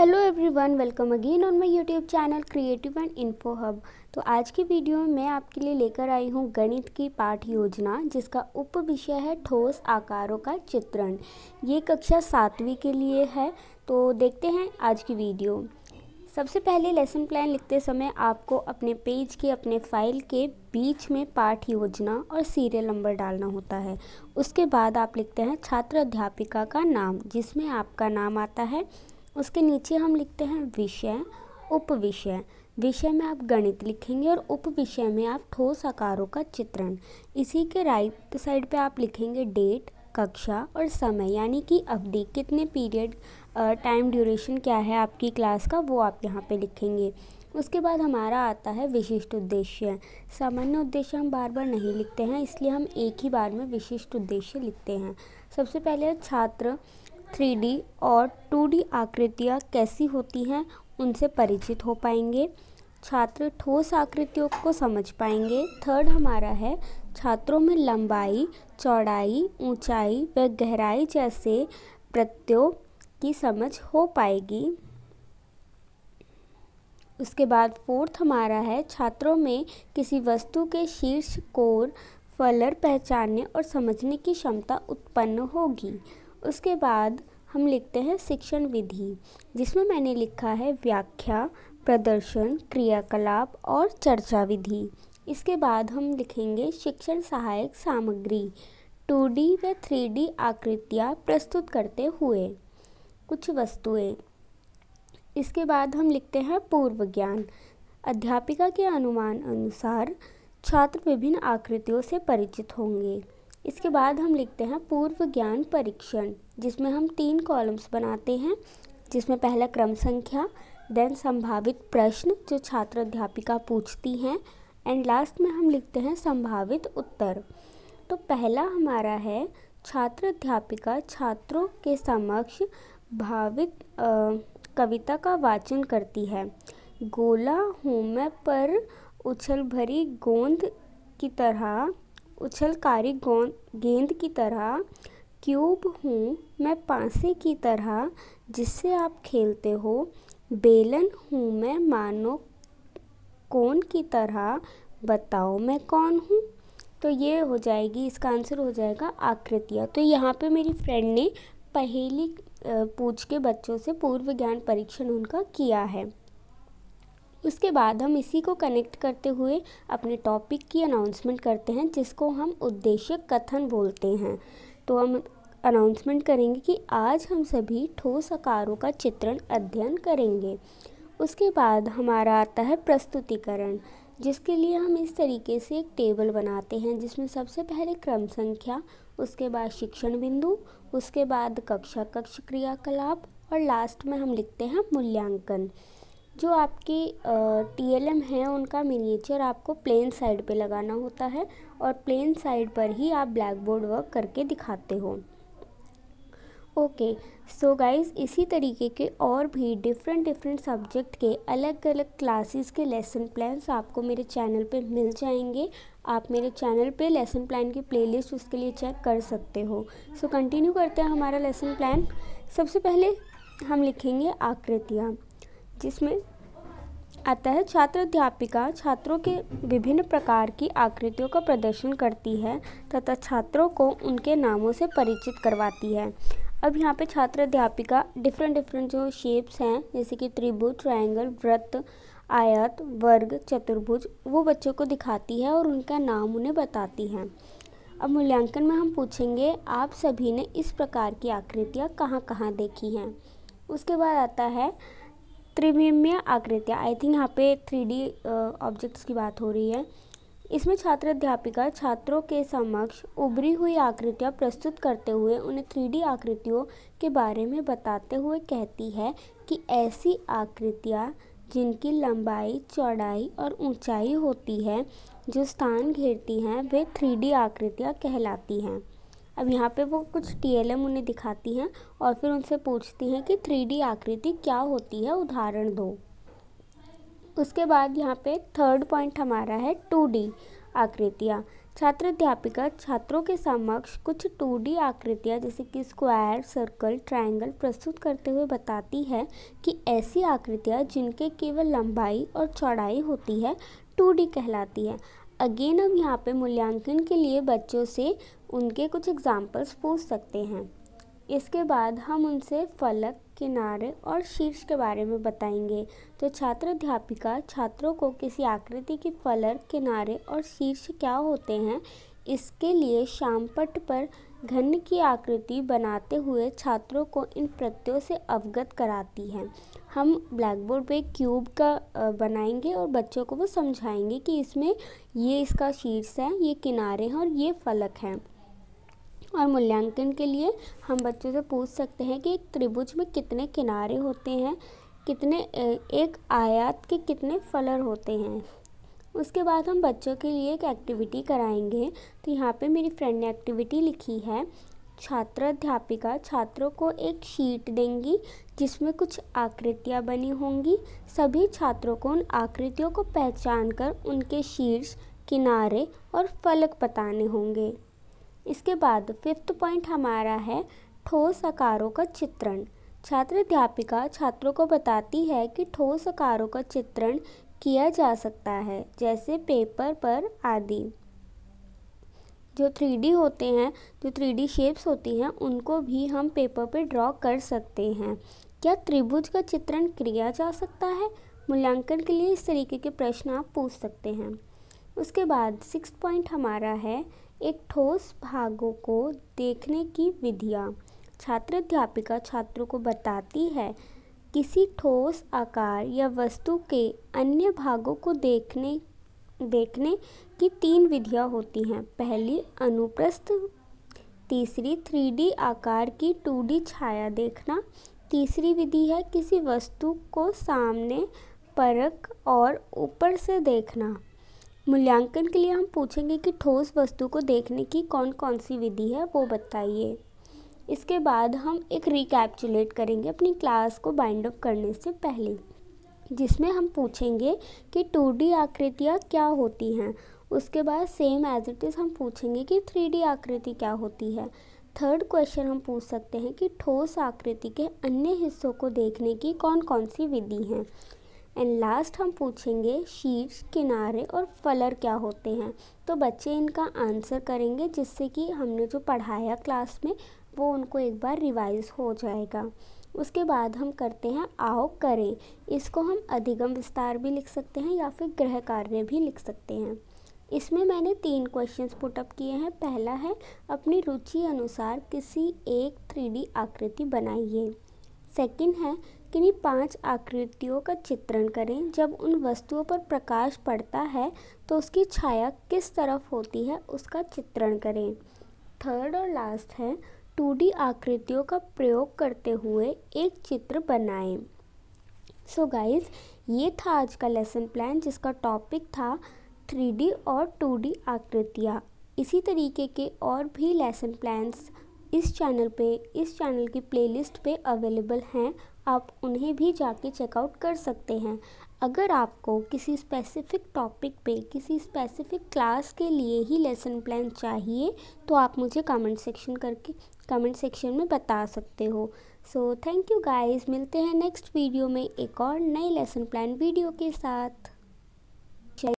hello everyone welcome again on my YouTube channel creative and info hub तो आज की video में मैं आपके लिए लेकर आई हूँ गणित की पाठ योजना जिसका उप विषय है ठोस आकारों का चित्रण ये कक्षा सातवीं के लिए है तो देखते हैं आज की वीडियो सबसे पहले लेसन प्लान लिखते समय आपको अपने पेज के अपने फाइल के बीच में पाठ योजना और सीरियल नंबर डालना होता है उसके बाद आप लिखते हैं छात्र अध्यापिका का नाम जिसमें आपका नाम आता है उसके नीचे हम लिखते हैं विषय उपविषय विषय में आप गणित लिखेंगे और उप विषय में आप ठोस आकारों का चित्रण इसी के राइट साइड पे आप लिखेंगे डेट कक्षा और समय यानी कि अवधि कितने पीरियड टाइम ड्यूरेशन क्या है आपकी क्लास का वो आप यहाँ पे लिखेंगे उसके बाद हमारा आता है विशिष्ट उद्देश्य सामान्य उद्देश्य हम बार बार नहीं लिखते हैं इसलिए हम एक ही बार में विशिष्ट उद्देश्य लिखते हैं सबसे पहले छात्र थ्री और टू आकृतियाँ कैसी होती हैं उनसे परिचित हो पाएंगे छात्र ठोस आकृतियों को समझ पाएंगे थर्ड हमारा है छात्रों में लंबाई चौड़ाई ऊंचाई व गहराई जैसे प्रत्ययों की समझ हो पाएगी उसके बाद फोर्थ हमारा है छात्रों में किसी वस्तु के शीर्ष कोर फलर पहचानने और समझने की क्षमता उत्पन्न होगी उसके बाद हम लिखते हैं शिक्षण विधि जिसमें मैंने लिखा है व्याख्या प्रदर्शन क्रियाकलाप और चर्चा विधि इसके बाद हम लिखेंगे शिक्षण सहायक सामग्री टू डी व थ्री डी आकृतियाँ प्रस्तुत करते हुए कुछ वस्तुएं इसके बाद हम लिखते हैं पूर्व ज्ञान अध्यापिका के अनुमान अनुसार छात्र विभिन्न आकृतियों से परिचित होंगे इसके बाद हम लिखते हैं पूर्व ज्ञान परीक्षण जिसमें हम तीन कॉलम्स बनाते हैं जिसमें पहला क्रम संख्या देन संभावित प्रश्न जो छात्र अध्यापिका पूछती हैं एंड लास्ट में हम लिखते हैं संभावित उत्तर तो पहला हमारा है छात्र अध्यापिका छात्रों के समक्ष भावित आ, कविता का वाचन करती है गोला हूँ मैं पर उछल भरी गोंद की तरह उछलकारी गोंद गेंद की तरह क्यूब हूँ मैं पांसे की तरह जिससे आप खेलते हो बेलन हूँ मैं मानो कौन की तरह बताओ मैं कौन हूँ तो ये हो जाएगी इसका आंसर हो जाएगा आकृतियाँ तो यहाँ पे मेरी फ्रेंड ने पहेली पूछ के बच्चों से पूर्व ज्ञान परीक्षण उनका किया है उसके बाद हम इसी को कनेक्ट करते हुए अपने टॉपिक की अनाउंसमेंट करते हैं जिसको हम उद्देश्य कथन बोलते हैं तो हम अनाउंसमेंट करेंगे कि आज हम सभी ठोस आकारों का चित्रण अध्ययन करेंगे उसके बाद हमारा आता है प्रस्तुतिकरण जिसके लिए हम इस तरीके से एक टेबल बनाते हैं जिसमें सबसे पहले क्रम संख्या उसके बाद शिक्षण बिंदु उसके बाद कक्षा कक्ष क्रियाकलाप और लास्ट में हम लिखते हैं मूल्यांकन जो आपकी टी एल एम है उनका मिनिएचर आपको प्लेन साइड पे लगाना होता है और प्लेन साइड पर ही आप ब्लैक बोर्ड वर्क करके दिखाते हो ओके सो गाइस इसी तरीके के और भी डिफरेंट डिफरेंट सब्जेक्ट के अलग अलग क्लासेस के लेसन प्लान्स आपको मेरे चैनल पे मिल जाएंगे आप मेरे चैनल पे लेसन प्लान की प्लेलिस्ट उसके लिए चेक कर सकते हो सो so, कंटिन्यू करते हैं हमारा लेसन प्लान सबसे पहले हम लिखेंगे आकृतियाँ जिसमें आता है छात्र अध्यापिका छात्रों के विभिन्न प्रकार की आकृतियों का प्रदर्शन करती है तथा छात्रों को उनके नामों से परिचित करवाती है अब यहाँ पे छात्र अध्यापिका डिफरेंट डिफरेंट जो शेप्स हैं जैसे कि त्रिभुज ट्रायंगल व्रत आयत वर्ग चतुर्भुज वो बच्चों को दिखाती है और उनका नाम उन्हें बताती है अब मूल्यांकन में हम पूछेंगे आप सभी ने इस प्रकार की आकृतियाँ कहाँ कहाँ देखी हैं उसके बाद आता है त्रिविमीय आकृतियाँ आई थिंक यहाँ पे थ्री डी ऑब्जेक्ट्स की बात हो रही है इसमें छात्र अध्यापिका छात्रों के समक्ष उभरी हुई आकृतियाँ प्रस्तुत करते हुए उन्हें थ्री आकृतियों के बारे में बताते हुए कहती है कि ऐसी आकृतियाँ जिनकी लंबाई चौड़ाई और ऊंचाई होती है जो स्थान घेरती हैं वे थ्री आकृतियाँ कहलाती हैं अब यहाँ पे वो कुछ टीएलएम उन्हें दिखाती हैं और फिर उनसे पूछती हैं कि थ्री आकृति क्या होती है उदाहरण दो उसके बाद यहाँ पे थर्ड पॉइंट हमारा है टू डी आकृतियाँ छात्र अध्यापिका छात्रों के समक्ष कुछ टू डी आकृतियाँ जैसे कि स्क्वायर सर्कल ट्रायंगल प्रस्तुत करते हुए बताती है कि ऐसी आकृतियाँ जिनके केवल लंबाई और चौड़ाई होती है टू डी कहलाती है अगेन अब यहाँ पे मूल्यांकन के लिए बच्चों से उनके कुछ एग्जाम्पल्स पूछ सकते हैं इसके बाद हम उनसे फलक किनारे और शीर्ष के बारे में बताएंगे तो छात्र अध्यापिका छात्रों को किसी आकृति के फलक किनारे और शीर्ष क्या होते हैं इसके लिए श्यामपट पर घन की आकृति बनाते हुए छात्रों को इन प्रत्ययों से अवगत कराती है हम ब्लैक बोर्ड पे क्यूब का बनाएंगे और बच्चों को वो समझाएंगे कि इसमें ये इसका शीर्ष है ये किनारे हैं और ये फलक हैं और मूल्यांकन के लिए हम बच्चों से पूछ सकते हैं कि एक त्रिभुज में कितने किनारे होते हैं कितने एक आयात के कितने फलर होते हैं उसके बाद हम बच्चों के लिए एक एक्टिविटी कराएंगे तो यहाँ पे मेरी फ्रेंड ने एक्टिविटी लिखी है छात्र अध्यापिका छात्रों को एक शीट देंगी जिसमें कुछ आकृतियाँ बनी होंगी सभी छात्रों को उन आकृतियों को पहचान कर उनके शीर्ष किनारे और फलक बताने होंगे इसके बाद फिफ्थ पॉइंट हमारा है ठोस आकारों का चित्रण छात्र अध्यापिका छात्रों को बताती है कि ठोस आकारों का चित्रण किया जा सकता है जैसे पेपर पर आदि जो थ्री होते हैं जो थ्री शेप्स होती हैं उनको भी हम पेपर पर पे ड्रॉ कर सकते हैं क्या त्रिभुज का चित्रण किया जा सकता है मूल्यांकन के लिए इस तरीके के प्रश्न आप पूछ सकते हैं उसके बाद सिक्स पॉइंट हमारा है एक ठोस भागों को देखने की विधियाँ छात्र अध्यापिका छात्रों को बताती है किसी ठोस आकार या वस्तु के अन्य भागों को देखने देखने की तीन विधियाँ होती हैं पहली अनुप्रस्थ तीसरी थ्री आकार की टू छाया देखना तीसरी विधि है किसी वस्तु को सामने परख और ऊपर से देखना मूल्यांकन के लिए हम पूछेंगे कि ठोस वस्तु को देखने की कौन कौन सी विधि है वो बताइए इसके बाद हम एक रिकैप्चुलेट करेंगे अपनी क्लास को बाइंड अप करने से पहले जिसमें हम पूछेंगे कि टू डी आकृतियाँ क्या होती हैं उसके बाद सेम एज इट इज़ हम पूछेंगे कि थ्री डी आकृति क्या होती है थर्ड क्वेश्चन हम पूछ सकते हैं कि ठोस आकृति के अन्य हिस्सों को देखने की कौन कौन सी विधि हैं एंड लास्ट हम पूछेंगे शीट्स किनारे और फलर क्या होते हैं तो बच्चे इनका आंसर करेंगे जिससे कि हमने जो पढ़ाया क्लास में वो उनको एक बार रिवाइज हो जाएगा उसके बाद हम करते हैं आओ करें इसको हम अधिगम विस्तार भी लिख सकते हैं या फिर गृह कार्य भी लिख सकते हैं इसमें मैंने तीन क्वेश्चंस पुटअप किए हैं पहला है अपनी रुचि अनुसार किसी एक थ्री आकृति बनाइए सेकंड है किन्हीं पांच आकृतियों का चित्रण करें जब उन वस्तुओं पर प्रकाश पड़ता है तो उसकी छाया किस तरफ होती है उसका चित्रण करें थर्ड और लास्ट है टू आकृतियों का प्रयोग करते हुए एक चित्र बनाएं सो so गाइस ये था आज का लेसन प्लान जिसका टॉपिक था थ्री और टू आकृतियाँ इसी तरीके के और भी लेसन प्लान्स इस चैनल पे इस चैनल की प्लेलिस्ट पे अवेलेबल हैं आप उन्हें भी जाके चेकआउट कर सकते हैं अगर आपको किसी स्पेसिफ़िक टॉपिक पे किसी स्पेसिफ़िक क्लास के लिए ही लेसन प्लान चाहिए तो आप मुझे कमेंट सेक्शन करके कमेंट सेक्शन में बता सकते हो सो थैंक यू गाइस मिलते हैं नेक्स्ट वीडियो में एक और नए लेसन प्लान वीडियो के साथ